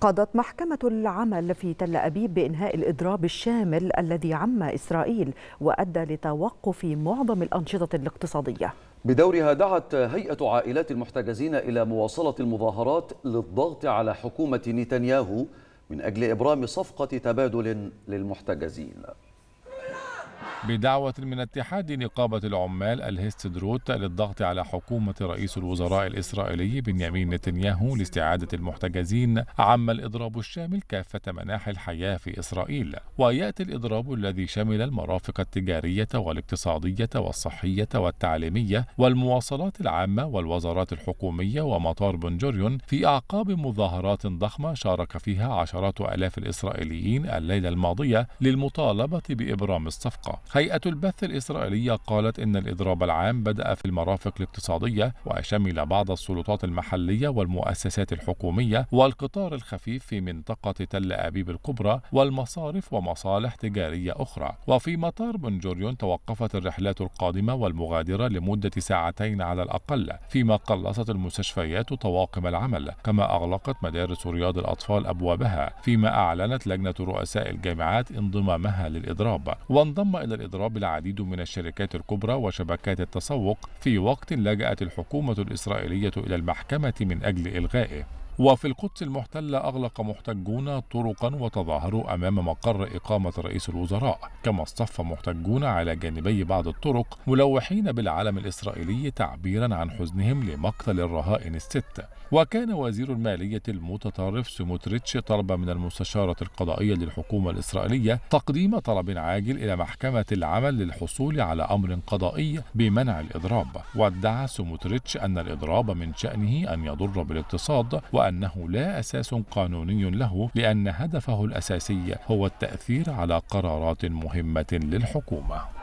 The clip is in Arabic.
قضت محكمة العمل في تل أبيب بإنهاء الإضراب الشامل الذي عم إسرائيل وأدى لتوقف معظم الأنشطة الاقتصادية بدورها دعت هيئة عائلات المحتجزين إلى مواصلة المظاهرات للضغط على حكومة نتنياهو من أجل إبرام صفقة تبادل للمحتجزين بدعوة من اتحاد نقابة العمال الهستدروت للضغط على حكومة رئيس الوزراء الإسرائيلي بنيامين نتنياهو لاستعادة المحتجزين عم الإضراب الشامل كافة مناحي الحياة في إسرائيل ويأتي الإضراب الذي شمل المرافق التجارية والاقتصادية والصحية والتعليمية والمواصلات العامة والوزارات الحكومية ومطار بنجوريون في أعقاب مظاهرات ضخمة شارك فيها عشرات آلاف الإسرائيليين الليلة الماضية للمطالبة بإبرام الصفقة هيئة البث الإسرائيلية قالت إن الإضراب العام بدأ في المرافق الاقتصادية وشمل بعض السلطات المحلية والمؤسسات الحكومية والقطار الخفيف في منطقة تل أبيب الكبرى والمصارف ومصالح تجارية أخرى وفي مطار بنجوريون توقفت الرحلات القادمة والمغادرة لمدة ساعتين على الأقل فيما قلصت المستشفيات طواقم العمل كما أغلقت مدارس رياض الأطفال أبوابها فيما أعلنت لجنة رؤساء الجامعات انضمامها للإضراب وانضم إلى الإضراب العديد من الشركات الكبرى وشبكات التسوق في وقت لجأت الحكومة الإسرائيلية إلى المحكمة من أجل إلغائه وفي القدس المحتلة أغلق محتجون طرقا وتظاهروا أمام مقر إقامة رئيس الوزراء كما اصطف محتجون على جانبي بعض الطرق ملوحين بالعلم الإسرائيلي تعبيرا عن حزنهم لمقتل الرهائن الست وكان وزير المالية المتطرف سموتريتش طلب من المستشارة القضائية للحكومة الإسرائيلية تقديم طلب عاجل إلى محكمة العمل للحصول على أمر قضائي بمنع الإضراب وادعى سموتريتش أن الإضراب من شأنه أن يضر بالاقتصاد وأنه لا أساس قانوني له لأن هدفه الأساسي هو التأثير على قرارات مهمة للحكومة